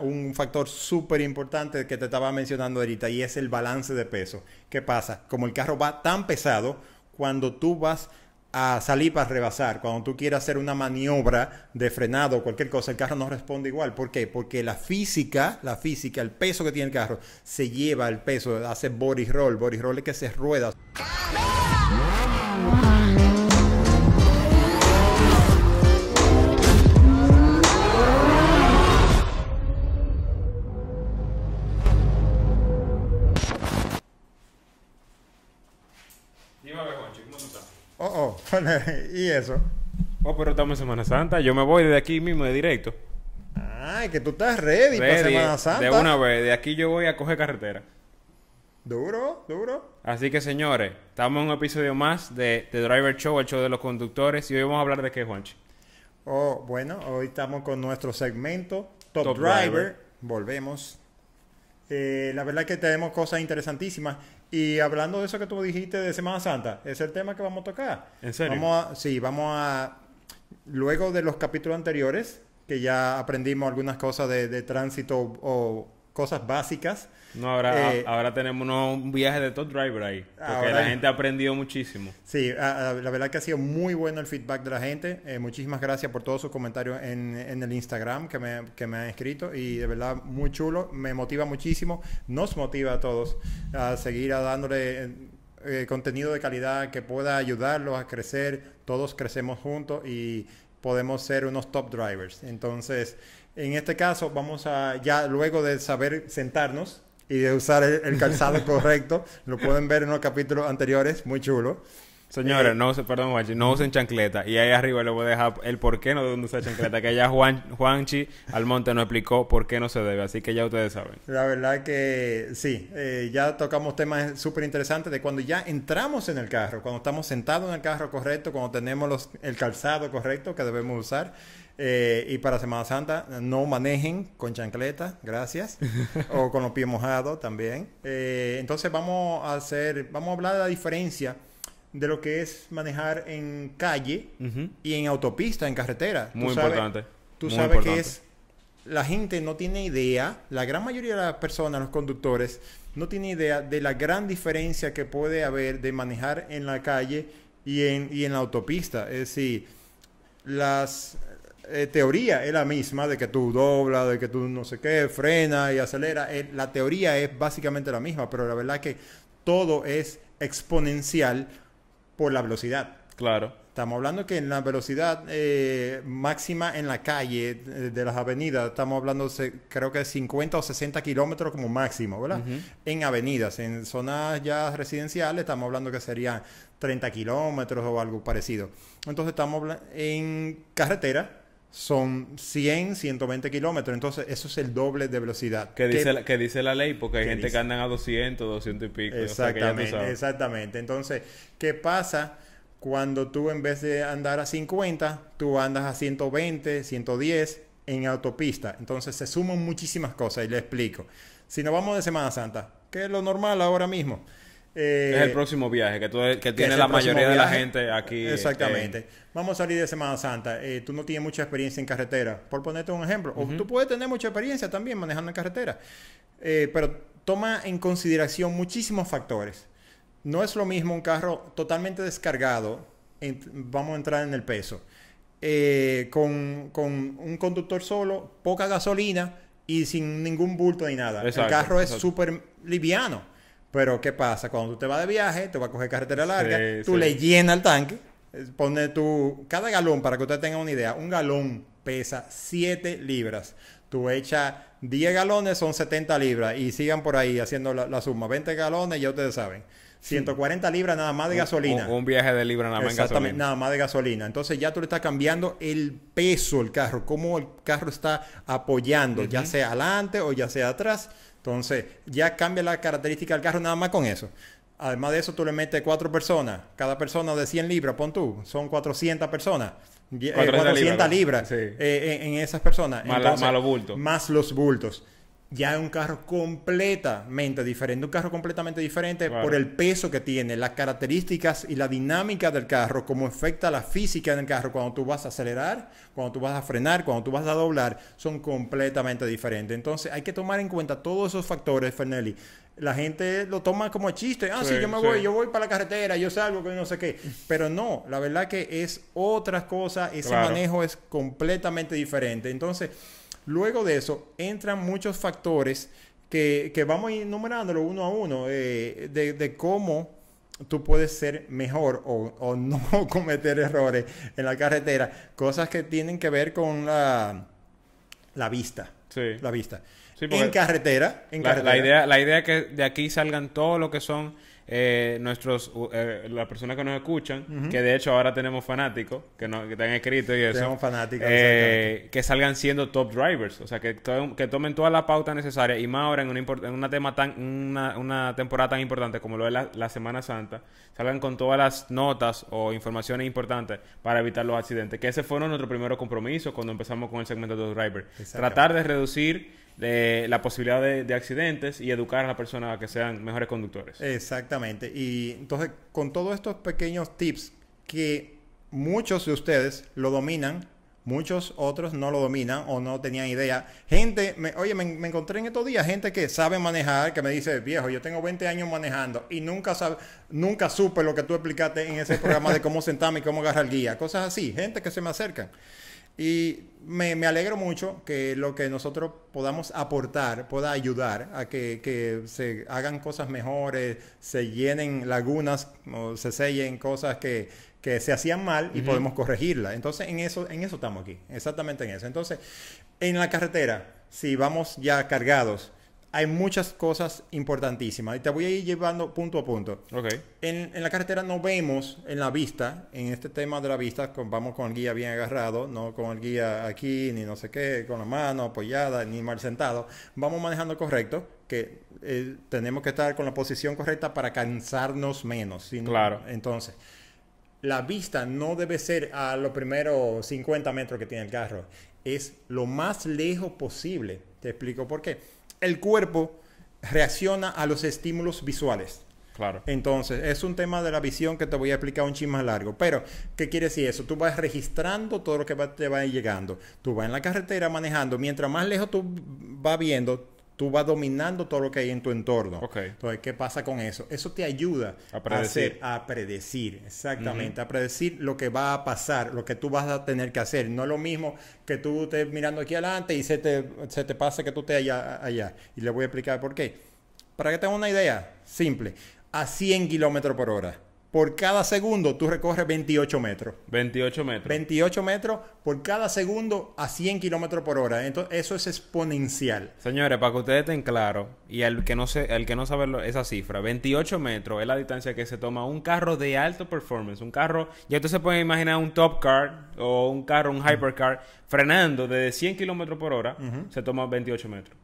un factor súper importante que te estaba mencionando ahorita y es el balance de peso. ¿Qué pasa? Como el carro va tan pesado, cuando tú vas a salir para rebasar, cuando tú quieres hacer una maniobra de frenado o cualquier cosa, el carro no responde igual. ¿Por qué? Porque la física, la física, el peso que tiene el carro, se lleva el peso, hace body roll. Body roll es que se rueda. y eso. Oh, pero estamos en Semana Santa. Yo me voy de aquí mismo de directo. Ay, que tú estás ready, para Semana Santa. De una vez, de aquí yo voy a coger carretera. Duro, duro. Así que señores, estamos en un episodio más de The Driver Show, el show de los conductores. Y hoy vamos a hablar de qué, Juanchi. Oh, bueno, hoy estamos con nuestro segmento Top, Driver. Volvemos. Eh, la verdad es que tenemos cosas interesantísimas. Y hablando de eso que tú dijiste de Semana Santa, es el tema que vamos a tocar. ¿En serio? sí, vamos a... Luego de los capítulos anteriores, que ya aprendimos algunas cosas de, de tránsito o cosas básicas no, ahora, eh, ahora tenemos un viaje de top driver ahí. Porque la gente ha aprendido muchísimo. Sí, la verdad que ha sido muy bueno el feedback de la gente. Eh, muchísimas gracias por todos sus comentarios en, el Instagram que me, que han escrito. Y de verdad, muy chulo. Me motiva muchísimo. Nos motiva a todos a seguir dándole eh, contenido de calidad que pueda ayudarlos a crecer. Todos crecemos juntos y podemos ser unos top drivers. Entonces, en este caso, vamos a, ya luego de saber sentarnos, y de usar el, calzado correcto. Lo pueden ver en los capítulos anteriores, muy chulo. Señores, eh. no usen, perdón, no usen chancleta. Y ahí arriba le voy a dejar el por qué no deben usar chancleta. que ya Juan, Juanchi Almonte nos explicó por qué no se debe. Así que ya ustedes saben. La verdad que sí, eh, ya tocamos temas súper interesantes de cuando ya entramos en el carro, cuando estamos sentados en el carro correcto, cuando tenemos el calzado correcto que debemos usar. Eh, y para Semana Santa, no manejen con chancleta, gracias. o con los pies mojados también. entonces vamos a hacer, vamos a hablar de la diferencia de lo que es manejar en calle y en autopista, en carretera. Muy tú sabes, importante. Tú sabes que es... La gente no tiene idea, la gran mayoría de las personas, los conductores, no tiene idea de la gran diferencia que puede haber de manejar en la calle y en, en la autopista. Es decir, las eh, teoría es la misma de que tú doblas, de que tú no sé qué, frena y acelera. Eh, la teoría es básicamente la misma, pero la verdad es que todo es exponencial por la velocidad. Claro. Estamos hablando que en la velocidad eh, máxima en la calle eh, de las avenidas, estamos hablando creo que 50 o 60 kilómetros como máximo, ¿verdad? En avenidas, en zonas ya residenciales, estamos hablando que serían 30 kilómetros o algo parecido. Entonces estamos en carretera, son 100, 120 kilómetros. Entonces, eso es el doble de velocidad. Que dice, la, que dice la ley, porque hay gente que andan a 200, 200 y pico. Exactamente, exactamente. Entonces, ¿qué pasa cuando tú en vez de andar a 50, tú andas a 120, 110 en autopista? Entonces, se suman muchísimas cosas y le explico. Si nos vamos de Semana Santa, que es lo normal ahora mismo es el eh, próximo viaje que, tiene la mayoría de la gente aquí. Este, Exactamente. Vamos a salir de Semana Santa. Eh, tú no tienes mucha experiencia en carretera, por ponerte un ejemplo. O tú puedes tener mucha experiencia también manejando en carretera. Eh, pero toma en consideración muchísimos factores. No es lo mismo un carro totalmente descargado. vamos a entrar en el peso. con, un conductor solo, poca gasolina y sin ningún bulto ni nada. el carro es súper liviano. Pero ¿qué pasa? Cuando tú te vas de viaje, te va a coger carretera larga, tú le llenas el tanque, eh, pone tu... Cada galón, para que usted tenga una idea, un galón pesa 7 libras. Tú echas 10 galones, son 70 libras. Y sigan por ahí haciendo la, suma. 20 galones, ya ustedes saben. 140 libras nada más de gasolina. Un, viaje de libra nada más de nada más de gasolina. Entonces ya tú le estás cambiando el peso al carro, cómo el carro está apoyando, ya sea adelante o ya sea atrás. Entonces, ya cambia la característica del carro nada más con eso. Además de eso, tú le metes cuatro personas, cada persona de 100 libras, pon tú, son 400 personas. 400, eh, libras, eh, en, esas personas. más los bultos. Más los bultos ya es un carro completamente diferente, un carro completamente diferente por el peso que tiene, las características y la dinámica del carro, cómo afecta la física en el carro cuando tú vas a acelerar, cuando tú vas a frenar, cuando tú vas a doblar, son completamente diferentes. Entonces hay que tomar en cuenta todos esos factores, Fernelli. La gente lo toma como chiste, ah, sí, yo me voy, yo voy para la carretera, yo salgo, que no sé qué. Pero no, la verdad que es otra cosa. ese manejo es completamente diferente. Entonces, Luego de eso, entran muchos factores que, vamos a ir numerándolo uno a uno eh, de, cómo tú puedes ser mejor o, no cometer errores en la carretera. Cosas que tienen que ver con la, la vista. Sí. La vista. en carretera. En idea, la idea es que de aquí salgan todo lo que son eh, nuestros, eh, las personas que nos escuchan, que de hecho ahora tenemos fanáticos, que, nos que te han escrito y eso. Eh, que salgan siendo top drivers, o sea, que, que tomen toda la pauta necesaria y más ahora en una, en una tema tan, una, una, temporada tan importante como lo es la, Semana Santa, salgan con todas las notas o informaciones importantes para evitar los accidentes, que ese fue nuestro primer compromiso cuando empezamos con el segmento de top drivers. Tratar de reducir de la posibilidad de, accidentes y educar a las personas a que sean mejores conductores. Exactamente. Y entonces, con todos estos pequeños tips que muchos de ustedes lo dominan, muchos otros no lo dominan o no tenían idea. Gente, me, oye, me, encontré en estos días gente que sabe manejar, que me dice, viejo, yo tengo 20 años manejando y nunca, sabe, nunca supe lo que tú explicaste en ese programa de cómo sentarme y cómo agarrar el guía. Cosas así, gente que se me acercan. Y me, alegro mucho que lo que nosotros podamos aportar pueda ayudar a que, se hagan cosas mejores, se llenen lagunas o se sellen cosas que, se hacían mal y podemos corregirlas. Entonces, en eso, en eso estamos aquí, exactamente en eso. Entonces, en la carretera, si vamos ya cargados, hay muchas cosas importantísimas. Y te voy a ir llevando punto a punto. En, la carretera no vemos en la vista, en este tema de la vista, vamos con el guía bien agarrado, no con el guía aquí, ni no sé qué, con la mano apoyada, ni mal sentado. Vamos manejando correcto, que eh, tenemos que estar con la posición correcta para cansarnos menos. Claro. Entonces la vista no debe ser a los primeros 50 metros que tiene el carro, es lo más lejos posible. Te explico por qué el cuerpo reacciona a los estímulos visuales. Claro. Entonces, es un tema de la visión que te voy a explicar un chin más largo. Pero, ¿qué quiere decir eso? Tú vas registrando todo lo que te va llegando. Tú vas en la carretera manejando. Mientras más lejos tú vas viendo, tú vas dominando todo lo que hay en tu entorno. Okay. Entonces, ¿qué pasa con eso? Eso te ayuda a predecir, hacer, a predecir exactamente, a predecir lo que va a pasar, lo que tú vas a tener que hacer. No es lo mismo que tú estés mirando aquí adelante y se te, se pase que tú estés allá, allá. Y le voy a explicar por qué. Para que tengan una idea simple, a 100 kilómetros por hora por cada segundo tú recorres 28 metros. 28 metros. 28 metros por cada segundo a 100 kilómetros por hora. Entonces, eso es exponencial. Señores, para que ustedes estén claros, y el que no se, al que no sabe esa cifra, 28 metros es la distancia que se toma un carro de alto performance. Un carro, ya ustedes se puede imaginar un top car o un carro, un hypercar, frenando desde 100 kilómetros por hora, se toma 28 metros.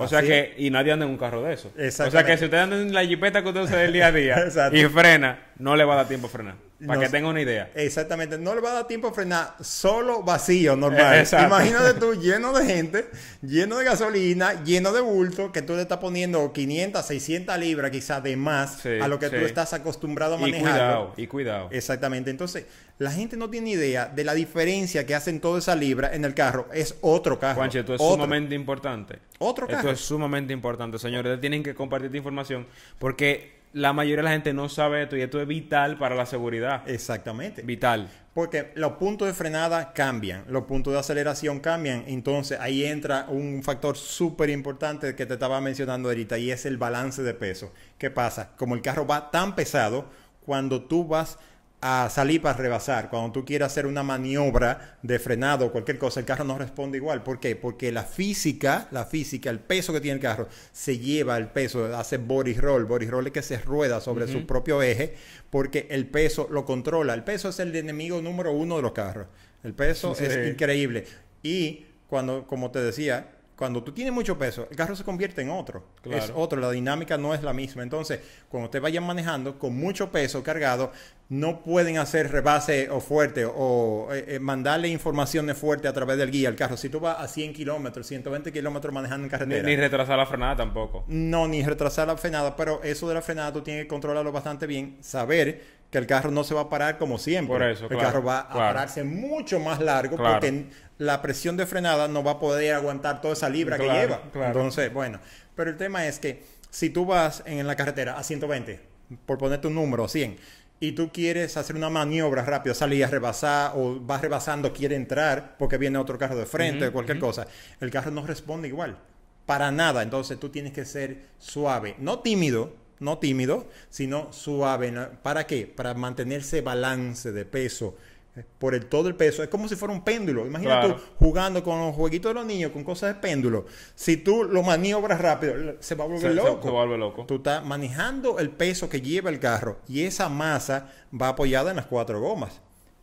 O sea que, y nadie anda en un carro de eso. O sea que si usted anda en la jipeta que usted usa del día a día y frena, no le va a dar tiempo a frenar. Para que tenga una idea. Exactamente, no le va a dar tiempo a frenar, solo vacío, normal. Imagínate tú lleno de gente, lleno de gasolina, lleno de bulto, que tú le estás poniendo 500, 600 libras quizás de más a lo que tú estás acostumbrado a manejar. Y cuidado, y cuidado. Exactamente, entonces la gente no tiene idea de la diferencia que hacen toda esa libra en el carro. Es otro carro. Juanche, esto es sumamente importante. Otro carro. Esto es sumamente importante, señores. Tienen que compartir esta información porque la mayoría de la gente no sabe esto y esto es vital para la seguridad. Exactamente. Vital. Porque los puntos de frenada cambian, los puntos de aceleración cambian, entonces ahí entra un factor súper importante que te estaba mencionando ahorita y es el balance de peso. ¿Qué pasa? Como el carro va tan pesado, cuando tú vas a salir para rebasar, cuando tú quieras hacer una maniobra de frenado o cualquier cosa, el carro no responde igual. ¿Por qué? Porque la física, la física, el peso que tiene el carro, se lleva el peso, hace body roll. Body roll es que se rueda sobre su propio eje porque el peso lo controla. El peso es el enemigo número uno de los carros. El peso es increíble. Y cuando, como te decía, cuando tú tienes mucho peso, el carro se convierte en otro. Es otro, la dinámica no es la misma. Entonces, cuando te vayan manejando con mucho peso cargado, no pueden hacer rebase o fuerte o eh, eh, mandarle informaciones fuertes a través del guía al carro. Si tú vas a 100 kilómetros, 120 kilómetros manejando en carretera. ni, retrasar la frenada tampoco. No, ni retrasar la frenada, pero eso de la frenada tú tienes que controlarlo bastante bien, saber que el carro no se va a parar como siempre. Por eso, el carro va a pararse mucho más largo porque la presión de frenada no va a poder aguantar toda esa libra que lleva. Entonces, bueno, pero el tema es que si tú vas en la carretera a 120, por ponerte un número, 100, y tú quieres hacer una maniobra rápida, salir a rebasar o vas rebasando, quiere entrar porque viene otro carro de frente o cualquier cosa, el carro no responde igual. Para nada. Entonces tú tienes que ser suave, no tímido, no tímido, sino suave. ¿Para qué? Para mantenerse balance de peso eh, por el, todo el peso. Es como si fuera un péndulo. Imagina tú jugando con los jueguitos de los niños, con cosas de péndulo. Si tú lo maniobras rápido, se va a volver loco. loco. Tú estás manejando el peso que lleva el carro y esa masa va apoyada en las cuatro gomas.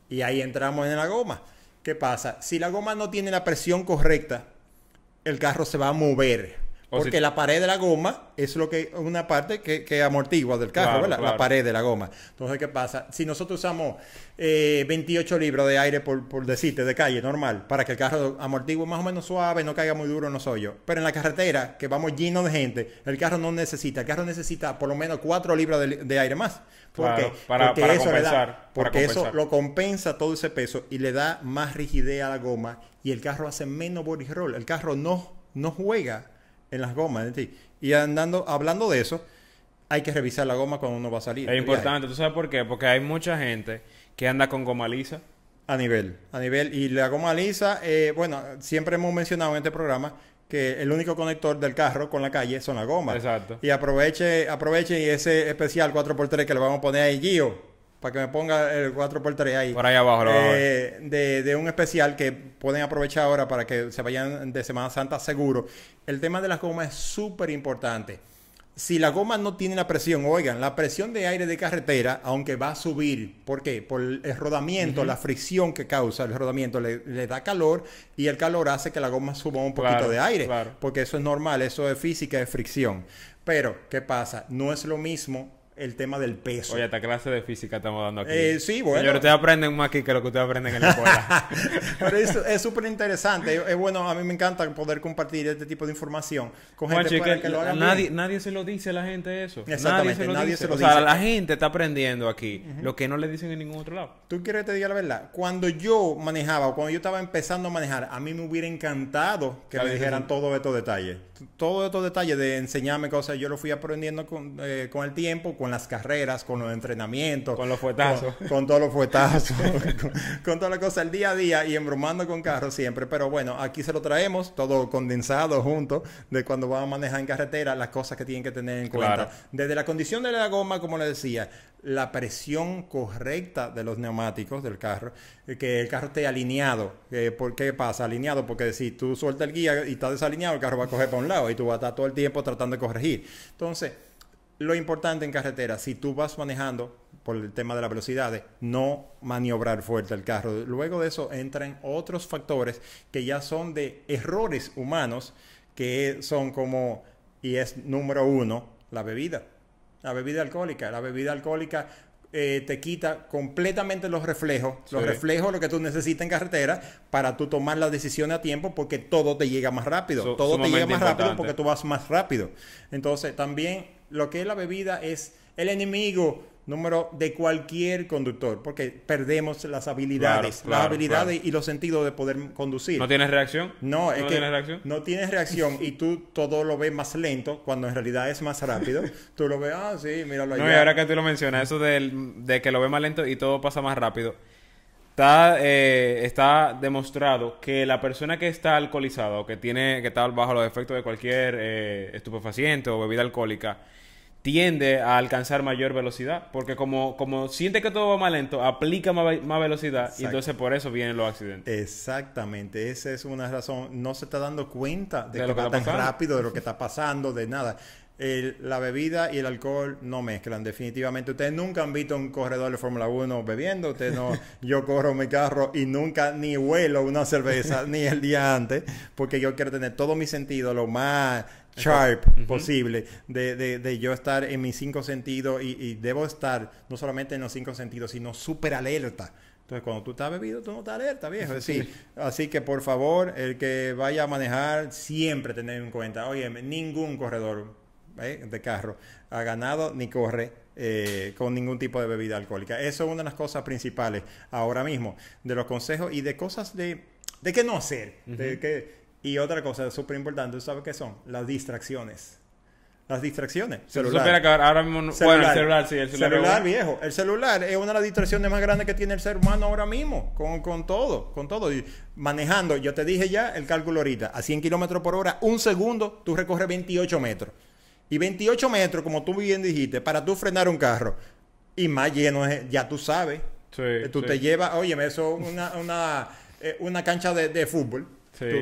Y ahí entramos en la goma. ¿Qué pasa? Si la goma no tiene la presión correcta, el carro se va a mover porque la pared de la goma es lo que una parte que, amortigua del carro, ¿verdad? La pared de la goma. Entonces, ¿qué pasa? Si nosotros usamos 28 eh, libras de aire, por, decirte, de calle, normal, para que el carro amortigue más o menos suave, no caiga muy duro en los hoyos. Pero en la carretera, que vamos lleno de gente, el carro no necesita, el carro necesita por lo menos 4 libras de, aire más. Porque, para, porque eso porque eso lo compensa todo ese peso y le da más rigidez a la goma y el carro hace menos body roll. El carro no, no juega en las gomas. ti. Y andando, hablando de eso, hay que revisar la goma cuando uno va a salir. Es importante, ¿tú sabes por qué? Porque hay mucha gente que anda con goma lisa. A nivel, a nivel. Y la goma lisa, eh, bueno, siempre hemos mencionado en este programa que el único conector del carro con la calle son las gomas. Exacto. Y aproveche, aproveche y ese especial 4x3 que le vamos a poner ahí, Gio para que me ponga el 4x3 ahí. Por ahí abajo, eh, de, un especial que pueden aprovechar ahora para que se vayan de Semana Santa seguro. El tema de las gomas es súper importante. Si la goma no tiene la presión, oigan, la presión de aire de carretera, aunque va a subir, ¿por qué? Por el rodamiento, la fricción que causa el rodamiento, le, da calor y el calor hace que la goma suba un poquito de aire, porque eso es normal, eso es física, es fricción. Pero, ¿qué pasa? No es lo mismo el tema del peso. Oye, esta clase de física estamos dando aquí. Eh, sí, bueno. ustedes aprenden más aquí que lo que ustedes aprenden en la escuela. Pero es súper interesante. Es eh, eh, bueno, a mí me encanta poder compartir este tipo de información con gente para que, lo hagan nadie, nadie se lo dice a la gente eso. Exactamente, nadie se lo, dice. la gente está aprendiendo aquí lo que no le dicen en ningún otro lado. Tú quieres que te diga la verdad. Cuando yo manejaba o cuando yo estaba empezando a manejar, a mí me hubiera encantado que me dijeran todos estos detalles. Todos estos detalles de enseñarme cosas, yo lo fui aprendiendo con, eh, con el tiempo con las carreras, con los entrenamientos. Con los fuetazos. Con, todos los fuetazos, con, todas las cosas, el día a día y embrumando con carros siempre. Pero bueno, aquí se lo traemos, todo condensado junto, de cuando vamos a manejar en carretera, las cosas que tienen que tener en cuenta. Desde la condición de la goma, como le decía, la presión correcta de los neumáticos del carro, eh, que el carro esté alineado. Eh, ¿Por qué pasa? Alineado, porque si tú sueltas el guía y está desalineado, el carro va a coger para un lado y tú vas a estar todo el tiempo tratando de corregir. Entonces, lo importante en carretera, si tú vas manejando por el tema de las velocidades, no maniobrar fuerte el carro. Luego de eso entran otros factores que ya son de errores humanos, que son como, y es número uno, la bebida. La bebida alcohólica. La bebida alcohólica eh, te quita completamente los reflejos. Los reflejos, lo que tú necesitas en carretera para tú tomar la decisión a tiempo porque todo te llega más rápido. todo te llega más rápido porque tú vas más rápido. Entonces, también lo que es la bebida es el enemigo número de cualquier conductor, porque perdemos las habilidades, las habilidades y los sentidos de poder conducir. ¿No tienes reacción? No, es ¿No tienes reacción? no tienes reacción y tú todo lo ves más lento, cuando en realidad es más rápido. tú lo ves, ah, sí, míralo allá. No, y ahora que tú lo mencionas, eso de que lo ves más lento y todo pasa más rápido. Está, eh, está demostrado que la persona que está alcoholizada o que, tiene, que está bajo los efectos de cualquier eh, estupefaciente o bebida alcohólica tiende a alcanzar mayor velocidad. Porque como, como siente que todo va más lento, aplica más, velocidad y entonces por eso vienen los accidentes. Exactamente, esa es una razón. No se está dando cuenta de, lo que va tan rápido, de lo que está pasando, de nada la bebida y el alcohol no mezclan, definitivamente. Ustedes nunca han visto un corredor de Fórmula 1 bebiendo, usted no, yo corro mi carro y nunca ni huelo una cerveza ni el día antes, porque yo quiero tener todo mi sentido lo más sharp posible, de, de, yo estar en mis cinco sentidos y, debo estar no solamente en los cinco sentidos, sino súper alerta. Entonces, cuando tú estás bebido, tú no estás alerta, viejo. Así que, por favor, el que vaya a manejar, siempre tener en cuenta, oye, ningún corredor ¿eh? de carro ha ganado ni corre eh, con ningún tipo de bebida alcohólica. Eso es una de las cosas principales ahora mismo, de los consejos y de cosas de, de qué no hacer. de y otra cosa súper importante, ¿sabes qué son? Las distracciones. Las distracciones. Celular. el celular, viejo. El celular es una de las distracciones más grandes que tiene el ser humano ahora mismo. Con, con todo, con todo. Y manejando, yo te dije ya el cálculo ahorita, a 100 kilómetros por hora, un segundo, tú recorres 28 metros. Y 28 metros, como tú bien dijiste, para tú frenar un carro. Y más lleno, ya tú sabes. Eh, tú te llevas, oye, eso una, eh, una, cancha de, fútbol.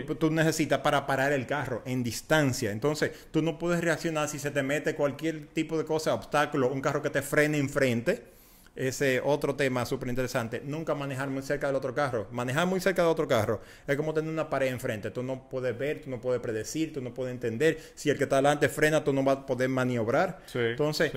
Tú, tú, necesitas para parar el carro en distancia. Entonces, tú no puedes reaccionar si se te mete cualquier tipo de cosa, obstáculo, un carro que te frene enfrente ese otro tema súper interesante. Nunca manejar muy cerca del otro carro. Manejar muy cerca de otro carro es como tener una pared enfrente. Tú no puedes ver, tú no puedes predecir, tú no puedes entender. Si el que está adelante frena, tú no vas a poder maniobrar. Entonces,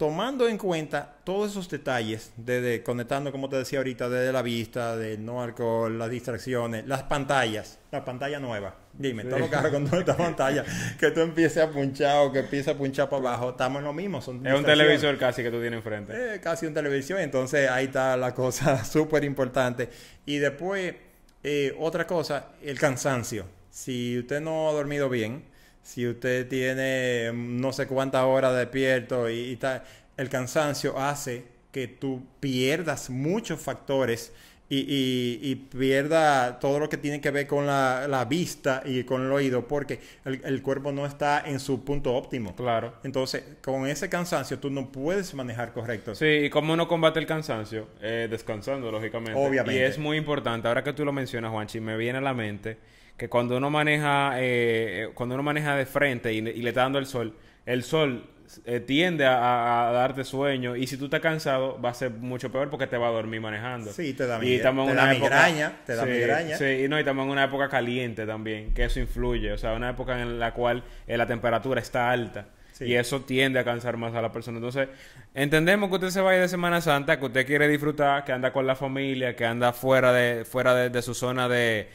tomando en cuenta todos esos detalles, desde conectando, como te decía ahorita, desde la vista, de no alcohol, las distracciones, las pantallas, la pantalla nueva. Dime, todo lo con toda esta pantalla, que tú empieces a punchar o que empieces a punchar para abajo, estamos en lo mismo. es un televisor casi que tú tienes enfrente. Eh, casi un televisor, entonces ahí está la cosa súper importante. Y después, eh, otra cosa, el cansancio. Si usted no ha dormido bien, si usted tiene mm, no sé cuántas horas despierto y, tal, el cansancio hace que tú pierdas muchos factores y, pierda todo lo que tiene que ver con la, vista y con el oído, porque el, cuerpo no está en su punto óptimo. Claro. Entonces, con ese cansancio tú no puedes manejar correcto. Sí, y cómo uno combate el cansancio, eh, descansando, lógicamente. Obviamente. Y es muy importante, ahora que tú lo mencionas, Juanchi, me viene a la mente que cuando uno maneja, eh, eh, cuando uno maneja de frente y, y le está dando el sol, el sol eh, tiende a, darte sueño y si tú estás cansado va a ser mucho peor porque te va a dormir manejando. Sí, te da, y una migraña. y no, estamos en una época caliente también, que eso influye, o sea, una época en la cual eh, la temperatura está alta. Y eso tiende a cansar más a la persona. Entonces, entendemos que usted se ir de Semana Santa, que usted quiere disfrutar, que anda con la familia, que anda fuera de, fuera de, su zona de,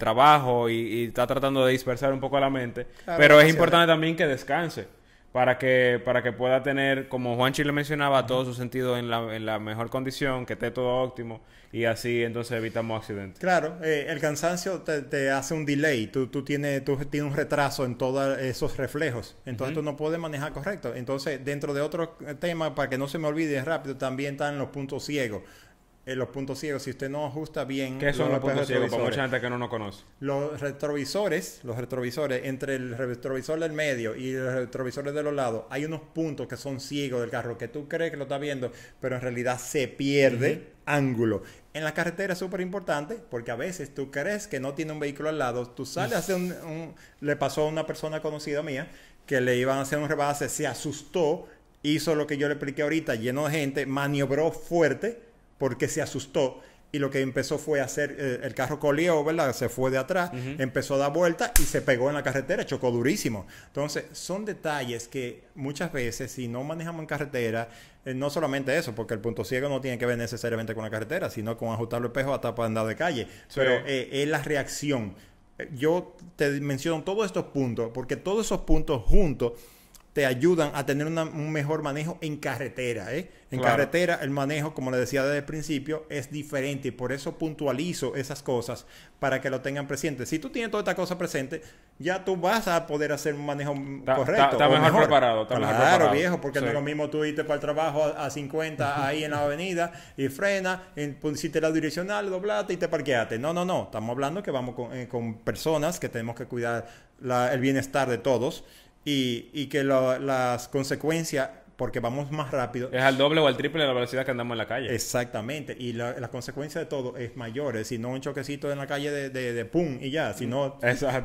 trabajo y, está tratando de dispersar un poco la mente. pero es importante también que descanse para que, para que pueda tener, como juan le mencionaba, todos sus sentidos en la, mejor condición, que esté todo óptimo y así entonces evitamos accidentes. Claro, eh, el cansancio te, hace un delay, tú, tienes, tú tienes un retraso en todos esos reflejos, entonces tú no puedes manejar correcto. Entonces, dentro de otro tema, para que no se me olvide rápido, también están los puntos ciegos los puntos ciegos, si usted no ajusta bien... ¿Qué son los, puntos ciegos? Para mucha gente que no nos conoce. Los retrovisores, los retrovisores, entre el retrovisor del medio y los retrovisores de los lados, hay unos puntos que son ciegos del carro, que tú crees que lo estás viendo, pero en realidad se pierde ángulo. En la carretera es súper importante porque a veces tú crees que no tiene un vehículo al lado, tú sales a hacer un, Le pasó a una persona conocida mía que le iban a hacer un rebase, se asustó, hizo lo que yo le expliqué ahorita, lleno de gente, maniobró fuerte porque se asustó y lo que empezó fue a hacer, eh, el carro colió, ¿verdad? Se fue de atrás, empezó a dar vuelta y se pegó en la carretera, chocó durísimo. Entonces, son detalles que muchas veces si no manejamos en carretera, eh, no solamente eso, porque el punto ciego no tiene que ver necesariamente con la carretera, sino con ajustar los espejos hasta para andar de calle, pero eh, es la reacción. Yo te menciono todos estos puntos, porque todos esos puntos juntos te ayudan a tener un mejor manejo en carretera. ¿eh? En carretera el manejo, como le decía desde el principio, es diferente y por eso puntualizo esas cosas para que lo tengan presente. Si tú tienes toda esta cosa presente, ya tú vas a poder hacer un manejo correcto. Está mejor, preparado. Está claro, mejor viejo, porque no es lo mismo tú irte para el trabajo a, 50 ahí en la avenida y frena, en, pusiste pues, la direccional, doblaste y te parqueaste. No, no, no. Estamos hablando que vamos con, eh, personas que tenemos que cuidar el bienestar de todos y, que las consecuencias, porque vamos más rápido. Es al doble o al triple de la velocidad que andamos en la calle. Exactamente, y la, consecuencias consecuencia de todo es mayor, es decir, no un choquecito en la calle de, pum y ya, si no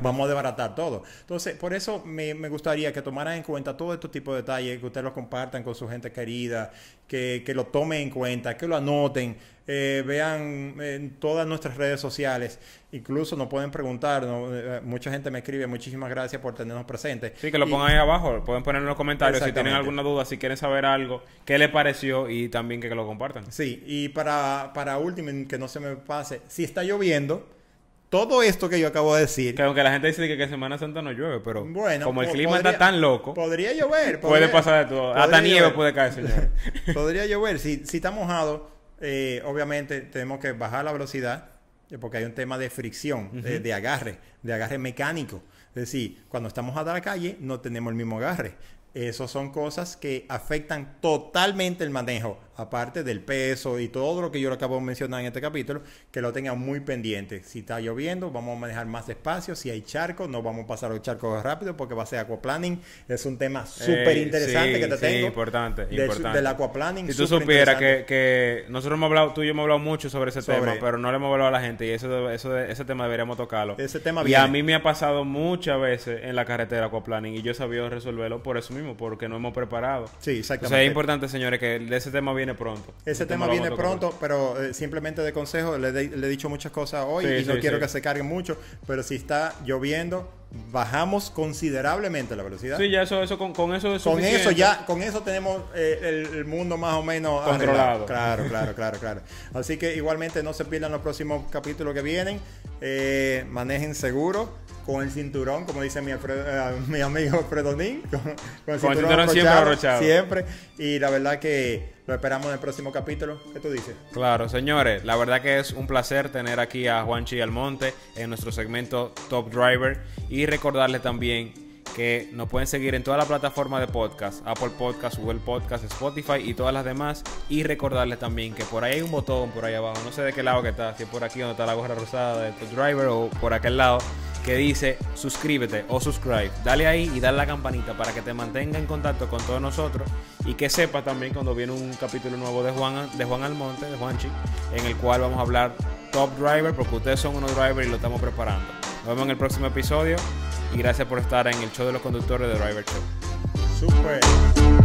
vamos a desbaratar todo. Entonces, por eso me, gustaría que tomaran en cuenta todo este tipo de detalles, que ustedes los compartan con su gente querida, que, que lo tomen en cuenta, que lo anoten eh, vean eh, en todas nuestras redes sociales. Incluso nos pueden preguntar, eh, mucha gente me escribe, muchísimas gracias por tenernos presentes. Sí, que lo pongan ahí abajo, pueden poner en los comentarios si tienen alguna duda, si quieren saber algo, qué les pareció y también que, lo compartan. Sí, y para, último, que no se me pase, si está lloviendo, todo esto que yo acabo de decir. Que aunque la gente dice que, Semana Santa no llueve, pero como el clima está tan loco. Podría llover. puede pasar de todo. Hasta nieve puede caer, señor. podría llover. Si, si está mojado, eh, obviamente tenemos que bajar la velocidad eh, porque hay un tema de fricción, eh, de, agarre, de agarre mecánico. Es decir, cuando estamos a la calle no tenemos el mismo agarre. Esas son cosas que afectan totalmente el manejo aparte del peso y todo lo que yo le acabo de mencionar en este capítulo, que lo tengan muy pendiente. Si está lloviendo, vamos a manejar más despacio. Si hay charcos, no vamos a pasar los charcos rápido porque va a ser aquaplaning. Es un tema eh, súper interesante que te tengo. importante. De, importante. Del Si tú supieras que, nosotros hemos hablado, tú y yo hemos hablado mucho sobre ese tema, pero no le hemos hablado a la gente y eso, eso, ese tema deberíamos tocarlo. Y a mí me ha pasado muchas veces en la carretera aquaplaning y yo he sabido resolverlo por eso mismo, porque no hemos preparado. Sí, exactamente. O sea, es importante, señores, que de ese tema viene pronto. Ese tema, viene pronto, pues. pero eh, simplemente de consejo, le, he dicho muchas cosas hoy y no quiero que se carguen mucho, pero si está lloviendo, bajamos considerablemente la velocidad. Sí, ya eso, eso con, eso Con eso ya, con eso tenemos eh, el, mundo más o menos controlado. Claro, claro, claro, claro. Así que igualmente no se pierdan los próximos capítulos que vienen. Eh, manejen seguro con el cinturón, como dice mi, eh, amigo Fredonín, con, el cinturón, siempre arrochado. Siempre. Y la verdad que lo esperamos en el próximo capítulo. ¿Qué tú dices? Claro, señores, la verdad que es un placer tener aquí a Juanchi Almonte en nuestro segmento Top Driver y recordarle también que nos pueden seguir en toda la plataforma de podcast, Apple Podcast, Google Podcast, Spotify y todas las demás. Y recordarles también que por ahí hay un botón por ahí abajo, no sé de qué lado que está, si es por aquí donde está la gorra rosada de Top driver o por aquel lado, que dice suscríbete o subscribe. Dale ahí y dale la campanita para que te mantenga en contacto con todos nosotros y que sepa también cuando viene un capítulo nuevo de Juan, de Juan Almonte, de Juanchi, en el cual vamos a hablar top driver, porque ustedes son unos drivers y lo estamos preparando. Nos vemos en el próximo episodio y gracias por estar en el show de los conductores de Driver Show.